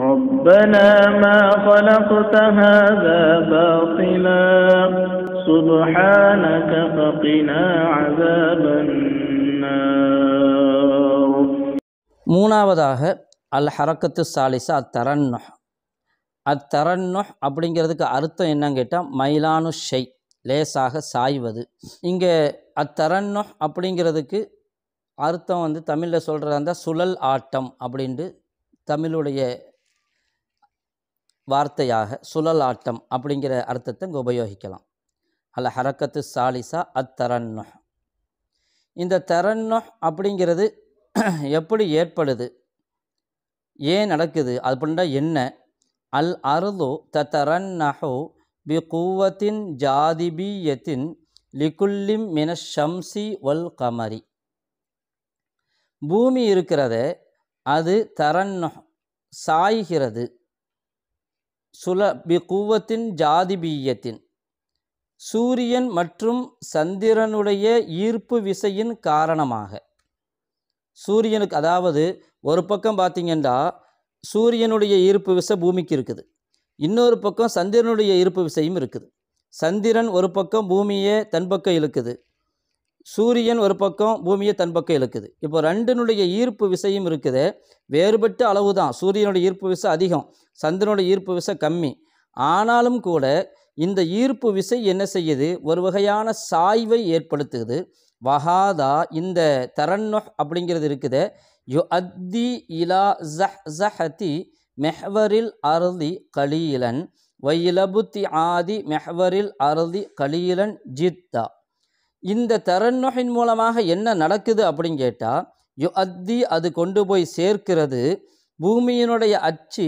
ربنا ما خلقت هذا باطلا سبحانك فقنا عذاب النار மூணாவதாக அல் ஹரக்கத்து சாலிசா அத்தரன்னுஹ் அத்தரன்னுஹ் அப்படிங்கிறதுக்கு அர்த்தம் என்னன்னு கேட்டால் மயிலானு ஷெய் லேசாக சாய்வது இங்கே அத்தரன்னுஹ் அப்படிங்கிறதுக்கு அர்த்தம் வந்து தமிழில் சொல்கிறதா இருந்தால் சுழல் ஆட்டம் அப்படின்ட்டு தமிழுடைய வார்த்தையாக சுழலாட்டம் அப்படிங்கிற அர்த்தத்தை இங்கே உபயோகிக்கலாம் அல்ல ஹரக்கத்து சாலிசா அத்தரன்னு இந்த தரன் அப்படிங்கிறது எப்படி ஏற்படுது ஏன் நடக்குது பண்ணால் என்ன அல் அருது நஹோ பி குவத்தின் ஜாதிபியத்தின் லிகுல்லிம் மின ஷம்சி ஒல் கமரி பூமி இருக்கிறத அது தரன்னு சாய்கிறது சுல பி ஜாதிபீயத்தின் சூரியன் மற்றும் சந்திரனுடைய ஈர்ப்பு விசையின் காரணமாக சூரியனுக்கு அதாவது ஒரு பக்கம் பார்த்திங்கன்னா சூரியனுடைய ஈர்ப்பு விசை பூமிக்கு இருக்குது இன்னொரு பக்கம் சந்திரனுடைய ஈர்ப்பு விசையும் இருக்குது சந்திரன் ஒரு பக்கம் பூமியே தன் பக்கம் இழுக்குது சூரியன் ஒரு பக்கம் பூமியை தன் பக்கம் இழுக்குது இப்போ ரெண்டினுடைய ஈர்ப்பு விசையும் இருக்குது வேறுபட்ட அளவு தான் சூரியனுடைய ஈர்ப்பு விசை அதிகம் சந்திரனுடைய ஈர்ப்பு விசை கம்மி ஆனாலும் கூட இந்த ஈர்ப்பு விசை என்ன செய்யுது ஒரு வகையான சாய்வை ஏற்படுத்துகிறது வஹாதா இந்த தரன்னு அப்படிங்கிறது இருக்குது யு அத்தி இலா ஜஹ் ஜஹதி மெஹ்வரில் அருதி கலீலன் வயிலபுத்தி ஆதி மெஹ்வரில் அருதி கலீலன் ஜித்தா இந்த தரன்னுகின் மூலமாக என்ன நடக்குது அப்படின்னு கேட்டால் யு அத்தி அது கொண்டு போய் சேர்க்கிறது பூமியினுடைய அச்சு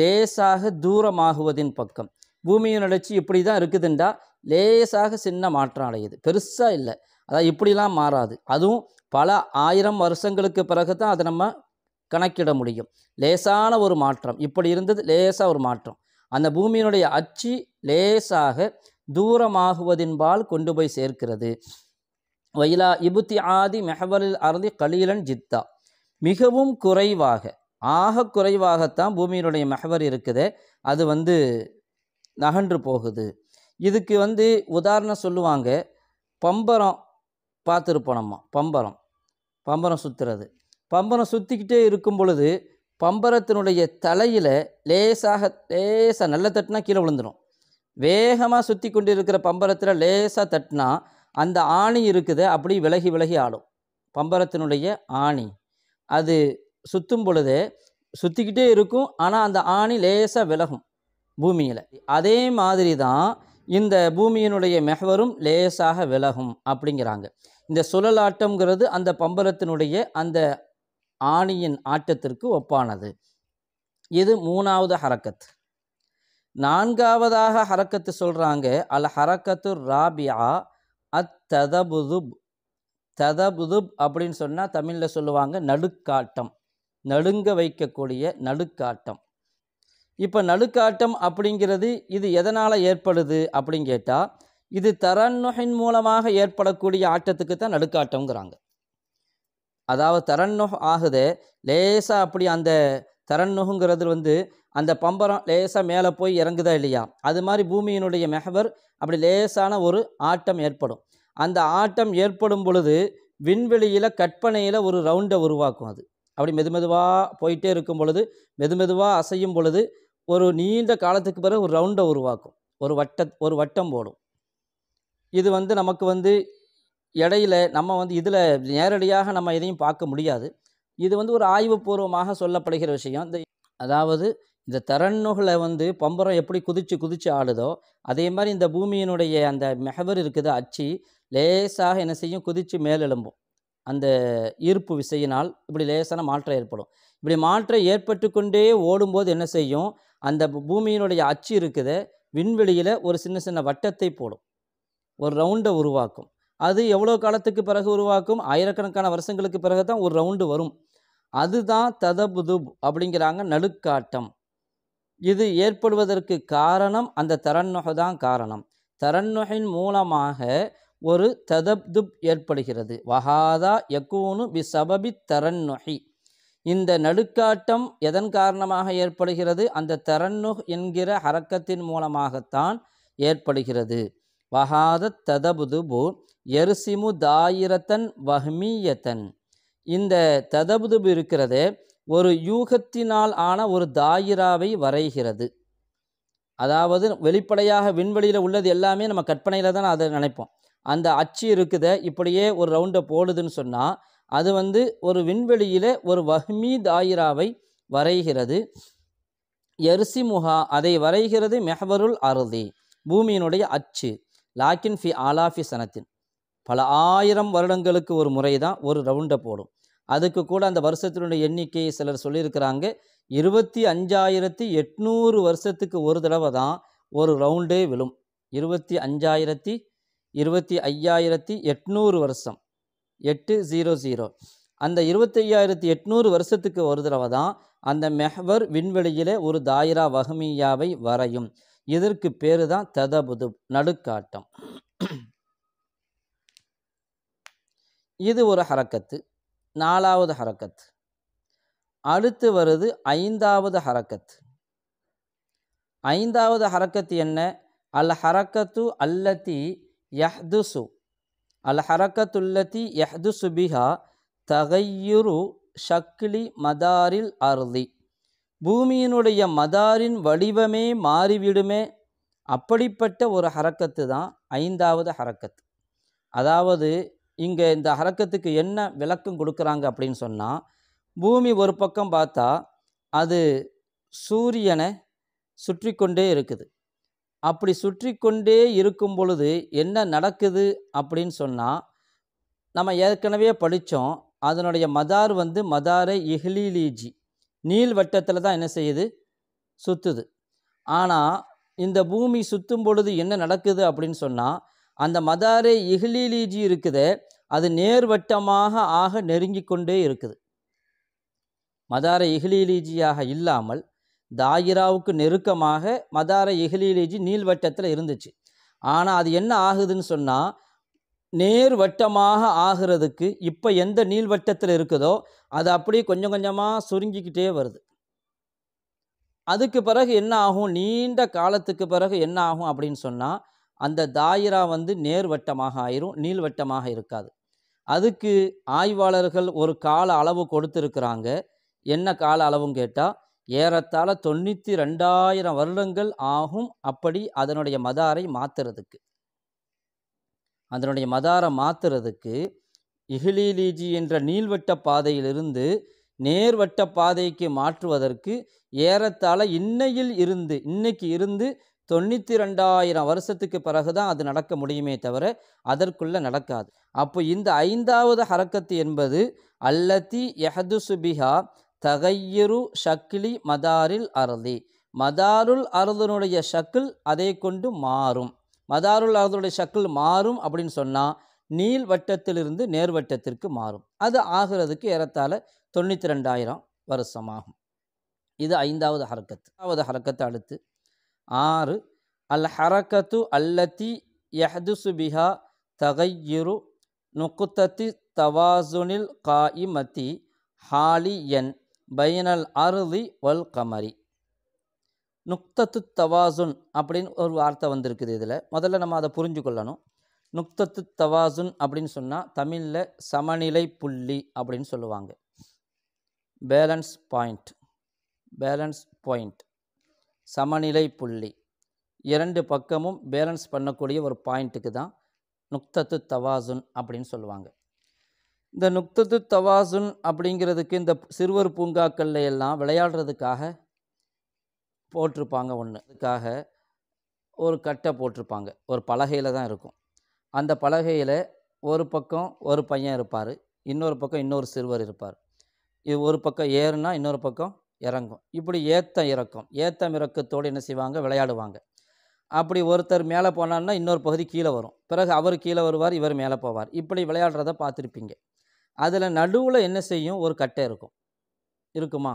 லேசாக தூரமாகுவதின் பக்கம் பூமியினுடைய அச்சு இப்படி தான் இருக்குதுண்டா லேசாக சின்ன மாற்றம் அடையுது பெருசாக இல்லை அதான் இப்படிலாம் மாறாது அதுவும் பல ஆயிரம் வருஷங்களுக்கு பிறகு தான் அதை நம்ம கணக்கிட முடியும் லேசான ஒரு மாற்றம் இப்படி இருந்தது லேசாக ஒரு மாற்றம் அந்த பூமியினுடைய அச்சு லேசாக தூரமாகுவதின்பால் கொண்டு போய் சேர்க்கிறது வயலா இபுத்தி ஆதி மெஹவலில் அறந்தி கலீலன் ஜித்தா மிகவும் குறைவாக ஆக குறைவாகத்தான் பூமியினுடைய மெஹவர் இருக்குது அது வந்து நகன்று போகுது இதுக்கு வந்து உதாரணம் சொல்லுவாங்க பம்பரம் பார்த்துருப்போம் நம்ம பம்பரம் பம்பரம் சுற்றுறது பம்பரம் சுற்றிக்கிட்டே இருக்கும் பொழுது பம்பரத்தினுடைய தலையில் லேசாக லேசாக நல்ல தட்டுனா கீழே விழுந்துடும் வேகமாக சுற்றி கொண்டு இருக்கிற பம்பரத்தில் லேசாக தட்டினா அந்த ஆணி இருக்குது அப்படி விலகி விலகி ஆடும் பம்பரத்தினுடைய ஆணி அது சுற்றும் பொழுது சுற்றிக்கிட்டே இருக்கும் ஆனால் அந்த ஆணி லேசாக விலகும் பூமியில் அதே மாதிரி தான் இந்த பூமியினுடைய மெஹவரும் லேசாக விலகும் அப்படிங்கிறாங்க இந்த சுழலாட்டம்ங்கிறது அந்த பம்பரத்தினுடைய அந்த ஆணியின் ஆட்டத்திற்கு ஒப்பானது இது மூணாவது ஹரக்கத் நான்காவதாக ஹரக்கத்து சொல்கிறாங்க அல் ஹரக்கத்து ராபியா அத் ததபுதுப் ததபுதுப் அப்படின்னு சொன்னால் தமிழில் சொல்லுவாங்க நடுக்காட்டம் நடுங்க வைக்கக்கூடிய நடுக்காட்டம் இப்போ நடுக்காட்டம் அப்படிங்கிறது இது எதனால் ஏற்படுது அப்படின்னு கேட்டால் இது தரநொகின் மூலமாக ஏற்படக்கூடிய ஆட்டத்துக்கு தான் நடுக்காட்டம்ங்கிறாங்க அதாவது தரன்னுஹ் ஆகுது லேசாக அப்படி அந்த தரநொகுங்கிறது வந்து அந்த பம்பரம் லேசாக மேலே போய் இறங்குதா இல்லையா அது மாதிரி பூமியினுடைய மெஹவர் அப்படி லேசான ஒரு ஆட்டம் ஏற்படும் அந்த ஆட்டம் ஏற்படும் பொழுது விண்வெளியில் கற்பனையில் ஒரு ரவுண்டை உருவாக்கும் அது அப்படி மெது மெதுவாக போயிட்டே இருக்கும் பொழுது மெது மெதுவாக அசையும் பொழுது ஒரு நீண்ட காலத்துக்கு பிறகு ஒரு ரவுண்டை உருவாக்கும் ஒரு வட்ட ஒரு வட்டம் போடும் இது வந்து நமக்கு வந்து இடையில நம்ம வந்து இதில் நேரடியாக நம்ம எதையும் பார்க்க முடியாது இது வந்து ஒரு ஆய்வுபூர்வமாக சொல்லப்படுகிற விஷயம் இந்த அதாவது இந்த தரணுகளை வந்து பம்பரம் எப்படி குதிச்சு குதிச்சு ஆடுதோ அதே மாதிரி இந்த பூமியினுடைய அந்த மெஹவர் இருக்குது அச்சு லேசாக என்ன செய்யும் குதித்து மேலெழும்பும் அந்த ஈர்ப்பு விசையினால் இப்படி லேசான மாற்றம் ஏற்படும் இப்படி மாற்றம் ஏற்பட்டு கொண்டே ஓடும்போது என்ன செய்யும் அந்த பூமியினுடைய அச்சு இருக்குது விண்வெளியில் ஒரு சின்ன சின்ன வட்டத்தை போடும் ஒரு ரவுண்டை உருவாக்கும் அது எவ்வளோ காலத்துக்கு பிறகு உருவாக்கும் ஆயிரக்கணக்கான வருஷங்களுக்கு பிறகு தான் ஒரு ரவுண்டு வரும் அதுதான் ததபுது அப்படிங்கிறாங்க நடுக்காட்டம் இது ஏற்படுவதற்கு காரணம் அந்த தரநொகை தான் காரணம் தரநொகையின் மூலமாக ஒரு ததப்துப் ஏற்படுகிறது வஹாதா யக்கூனு பி சபபி தரன்னுகி இந்த நடுக்காட்டம் எதன் காரணமாக ஏற்படுகிறது அந்த தரன்னுஹ் என்கிற அரக்கத்தின் மூலமாகத்தான் ஏற்படுகிறது வஹாத ததபுதுபு எருசிமு தாயிரத்தன் வஹ்மீயத்தன் இந்த ததபுதுபு இருக்கிறதே ஒரு யூகத்தினால் ஆன ஒரு தாயிராவை வரைகிறது அதாவது வெளிப்படையாக விண்வெளியில் உள்ளது எல்லாமே நம்ம கற்பனையில் தான் அதை நினைப்போம் அந்த அச்சு இருக்குத இப்படியே ஒரு ரவுண்டை போடுதுன்னு சொன்னால் அது வந்து ஒரு விண்வெளியில் ஒரு வஹ்மி தாயிராவை வரைகிறது எர்சி முஹா அதை வரைகிறது மெஹவருல் அருதி பூமியினுடைய அச்சு லாக்கின் ஃபி ஆலாஃபி சனத்தின் பல ஆயிரம் வருடங்களுக்கு ஒரு முறை தான் ஒரு ரவுண்டை போடும் அதுக்கு கூட அந்த வருஷத்தினுடைய எண்ணிக்கையை சிலர் சொல்லியிருக்கிறாங்க இருபத்தி அஞ்சாயிரத்தி எட்நூறு வருஷத்துக்கு ஒரு தடவை தான் ஒரு ரவுண்டே விழும் இருபத்தி அஞ்சாயிரத்தி இருபத்தி ஐயாயிரத்தி எட்நூறு வருஷம் எட்டு ஜீரோ ஜீரோ அந்த ஐயாயிரத்தி எட்நூறு வருஷத்துக்கு ஒரு தடவை தான் அந்த மெஹ்வர் விண்வெளியில் ஒரு தாயிரா வஹமியாவை வரையும் இதற்கு பேர் தான் ததபுது நடுக்காட்டம் இது ஒரு ஹரக்கத்து நாலாவது ஹரக்கத் அடுத்து வருது ஐந்தாவது ஹரக்கத் ஐந்தாவது ஹரக்கத் என்ன அல் ஹரக்கத்து அல்லத்தி யஹ்துசு அல் ஹரக்கத்துல்லத்தி யஹ்துசு பிஹா தகையுரு ஷக்லி மதாரில் அருதி பூமியினுடைய மதாரின் வடிவமே மாறிவிடுமே அப்படிப்பட்ட ஒரு ஹரக்கத்து தான் ஐந்தாவது ஹரக்கத் அதாவது இங்கே இந்த ஹரக்கத்துக்கு என்ன விளக்கம் கொடுக்குறாங்க அப்படின்னு சொன்னால் பூமி ஒரு பக்கம் பார்த்தா அது சூரியனை சுற்றி கொண்டே இருக்குது அப்படி சுற்றி கொண்டே இருக்கும் பொழுது என்ன நடக்குது அப்படின்னு சொன்னால் நம்ம ஏற்கனவே படித்தோம் அதனுடைய மதார் வந்து மதாரை இஹ்லீலீஜி நீள் வட்டத்தில் தான் என்ன செய்யுது சுற்றுது ஆனால் இந்த பூமி சுற்றும் பொழுது என்ன நடக்குது அப்படின்னு சொன்னால் அந்த மதாரே இஹ்லீலீஜி இருக்குதே அது நேர்வட்டமாக ஆக நெருங்கி கொண்டே இருக்குது மதார இஹ்லீலீஜியாக இல்லாமல் தாயிராவுக்கு நெருக்கமாக மதார இஹ்லீலீஜி நீள்வட்டத்தில் இருந்துச்சு ஆனால் அது என்ன ஆகுதுன்னு சொன்னால் நேர்வட்டமாக ஆகிறதுக்கு இப்போ எந்த நீள்வட்டத்தில் இருக்குதோ அது அப்படியே கொஞ்சம் கொஞ்சமாக சுருங்கிக்கிட்டே வருது அதுக்கு பிறகு என்ன ஆகும் நீண்ட காலத்துக்கு பிறகு என்ன ஆகும் அப்படின்னு சொன்னால் அந்த தாயிரா வந்து நேர்வட்டமாக ஆயிரும் நீள்வட்டமாக இருக்காது அதுக்கு ஆய்வாளர்கள் ஒரு கால அளவு கொடுத்துருக்குறாங்க என்ன கால அளவும் கேட்டால் ஏறத்தாழ தொண்ணூற்றி ரெண்டாயிரம் வருடங்கள் ஆகும் அப்படி அதனுடைய மதாரை மாற்றுறதுக்கு அதனுடைய மதாரை மாற்றுறதுக்கு இஹிலீலிஜி என்ற நீள்வட்ட பாதையிலிருந்து நேர்வட்ட பாதைக்கு மாற்றுவதற்கு ஏறத்தாழ இன்னையில் இருந்து இன்னைக்கு இருந்து தொண்ணூற்றி ரெண்டாயிரம் வருஷத்துக்கு பிறகு தான் அது நடக்க முடியுமே தவிர அதற்குள்ளே நடக்காது அப்போ இந்த ஐந்தாவது ஹரக்கத்து என்பது அல்லத்தி எஹது சுபிஹா தகையிரு ஷக்லி மதாரில் அருதி மதாருல் அருதனுடைய ஷக்கில் அதை கொண்டு மாறும் மதாருல் அருதனுடைய ஷக்கில் மாறும் அப்படின்னு சொன்னால் நீள் வட்டத்திலிருந்து நேர்வட்டத்திற்கு மாறும் அது ஆகிறதுக்கு ஏறத்தாழ தொண்ணூற்றி ரெண்டாயிரம் வருஷமாகும் இது ஐந்தாவது ஹரக்கத்து ஐந்தாவது ஹரக்கத்தை அடுத்து ஆறு அல் ஹரக்கத்து அல்லத்தி யஹ்துசு பிஹா தகையுரு நுக்குத்தத்தி தவாசுனில் காயிமத்தி ஹாலி என் பைனல் அருதி வல் கமரி நுக்தத்து தவாசுன் அப்படின்னு ஒரு வார்த்தை வந்திருக்குது இதில் முதல்ல நம்ம அதை புரிஞ்சு கொள்ளணும் நுக்தத்து தவாசுன் அப்படின்னு சொன்னால் தமிழில் சமநிலை புள்ளி அப்படின்னு சொல்லுவாங்க பேலன்ஸ் பாயிண்ட் பேலன்ஸ் பாயிண்ட் சமநிலை புள்ளி இரண்டு பக்கமும் பேலன்ஸ் பண்ணக்கூடிய ஒரு பாயிண்ட்டுக்கு தான் நுக்தத்து தவாசுன் அப்படின்னு சொல்லுவாங்க இந்த நுக்தத்து தவாசுன் அப்படிங்கிறதுக்கு இந்த சிறுவர் பூங்காக்கள்ல எல்லாம் விளையாடுறதுக்காக போட்டிருப்பாங்க ஒன்று அதுக்காக ஒரு கட்டை போட்டிருப்பாங்க ஒரு பலகையில் தான் இருக்கும் அந்த பலகையில் ஒரு பக்கம் ஒரு பையன் இருப்பார் இன்னொரு பக்கம் இன்னொரு சிறுவர் இருப்பார் இது ஒரு பக்கம் ஏறுனா இன்னொரு பக்கம் இறங்கும் இப்படி ஏத்தம் இறக்கும் ஏத்தம் இறக்கத்தோடு என்ன செய்வாங்க விளையாடுவாங்க அப்படி ஒருத்தர் மேலே போனான்னா இன்னொரு பகுதி கீழே வரும் பிறகு அவர் கீழே வருவார் இவர் மேலே போவார் இப்படி விளையாடுறத பார்த்துருப்பீங்க அதில் நடுவில் என்ன செய்யும் ஒரு கட்டை இருக்கும் இருக்குமா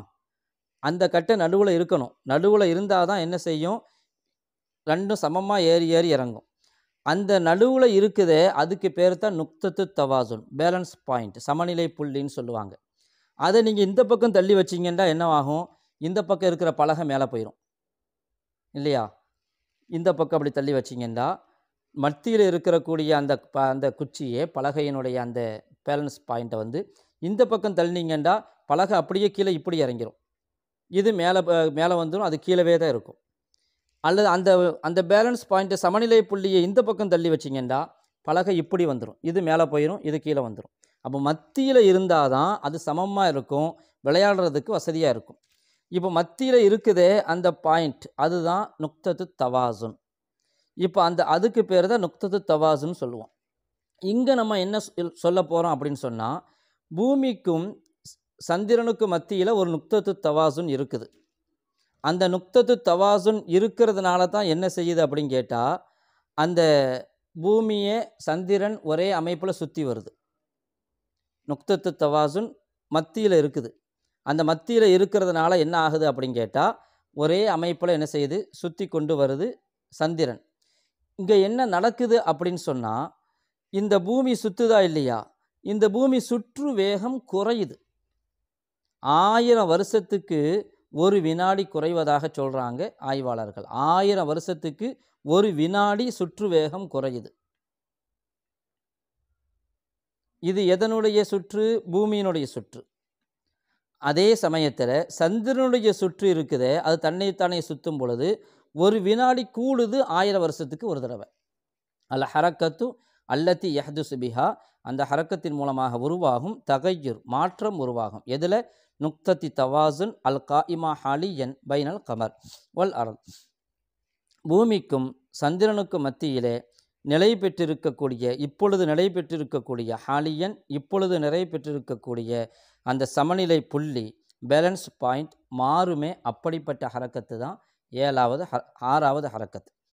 அந்த கட்டை நடுவில் இருக்கணும் நடுவில் இருந்தால் தான் என்ன செய்யும் ரெண்டும் சமமாக ஏறி ஏறி இறங்கும் அந்த நடுவில் இருக்குதே அதுக்கு பேர் தான் நுக்தத்து தவாசுன் பேலன்ஸ் பாயிண்ட் சமநிலை புள்ளின்னு சொல்லுவாங்க அதை நீங்கள் இந்த பக்கம் தள்ளி வச்சிங்கன்னா என்ன ஆகும் இந்த பக்கம் இருக்கிற பலகை மேலே போயிடும் இல்லையா இந்த பக்கம் அப்படி தள்ளி வச்சிங்கன்னா மத்தியில் இருக்கிறக்கூடிய அந்த ப அந்த குச்சியே பலகையினுடைய அந்த பேலன்ஸ் பாயிண்ட்டை வந்து இந்த பக்கம் தள்ளிங்கன்னா பலகை அப்படியே கீழே இப்படி இறங்கிடும் இது மேலே மேலே வந்துடும் அது கீழவே தான் இருக்கும் அல்லது அந்த அந்த பேலன்ஸ் பாயிண்ட்டு சமநிலை புள்ளியை இந்த பக்கம் தள்ளி வச்சிங்கன்னா பலகை இப்படி வந்துடும் இது மேலே போயிடும் இது கீழே வந்துடும் அப்போ மத்தியில் இருந்தால் தான் அது சமமாக இருக்கும் விளையாடுறதுக்கு வசதியாக இருக்கும் இப்போ மத்தியில் இருக்குதே அந்த பாயிண்ட் அதுதான் நுக்தத்து தவாசுன் இப்போ அந்த அதுக்கு பேர் தான் நுக்தத்து தவாசுன்னு சொல்லுவோம் இங்கே நம்ம என்ன சொல்ல போகிறோம் அப்படின்னு சொன்னால் பூமிக்கும் சந்திரனுக்கு மத்தியில் ஒரு நுக்தத்து தவாசுன் இருக்குது அந்த நுக்தத்து தவாசுன் இருக்கிறதுனால தான் என்ன செய்யுது அப்படின்னு கேட்டால் அந்த பூமியே சந்திரன் ஒரே அமைப்பில் சுற்றி வருது நுக்தத்து தவாசுன் மத்தியில் இருக்குது அந்த மத்தியில் இருக்கிறதுனால என்ன ஆகுது அப்படின்னு கேட்டால் ஒரே அமைப்பில் என்ன செய்யுது சுற்றி கொண்டு வருது சந்திரன் இங்கே என்ன நடக்குது அப்படின்னு சொன்னால் இந்த பூமி சுற்றுதா இல்லையா இந்த பூமி சுற்று வேகம் குறையுது ஆயிரம் வருஷத்துக்கு ஒரு வினாடி குறைவதாக சொல்கிறாங்க ஆய்வாளர்கள் ஆயிரம் வருஷத்துக்கு ஒரு வினாடி சுற்று வேகம் குறையுது இது எதனுடைய சுற்று பூமியினுடைய சுற்று அதே சமயத்தில் சந்திரனுடைய சுற்று இருக்குதே அது தன்னைத்தானே சுற்றும் பொழுது ஒரு வினாடி கூடுது ஆயிரம் வருஷத்துக்கு ஒரு தடவை அல்ல ஹரக்கத்து அல்லத்தி யஹது சுபிஹா அந்த ஹரக்கத்தின் மூலமாக உருவாகும் தகையுர் மாற்றம் உருவாகும் எதில் நுக்தத்தி தவாசுன் அல் ஹாலி ஹாலியன் பைனல் கமர் ஒல் அருள் பூமிக்கும் சந்திரனுக்கும் மத்தியிலே நிலை பெற்றிருக்கக்கூடிய இப்பொழுது நிலை பெற்றிருக்கக்கூடிய ஹாலியன் இப்பொழுது நிறை பெற்றிருக்கக்கூடிய அந்த சமநிலை புள்ளி பேலன்ஸ் பாயிண்ட் மாறுமே அப்படிப்பட்ட ஹரக்கத்து தான் ஏழாவது ஆறாவது ஹரக்கத்து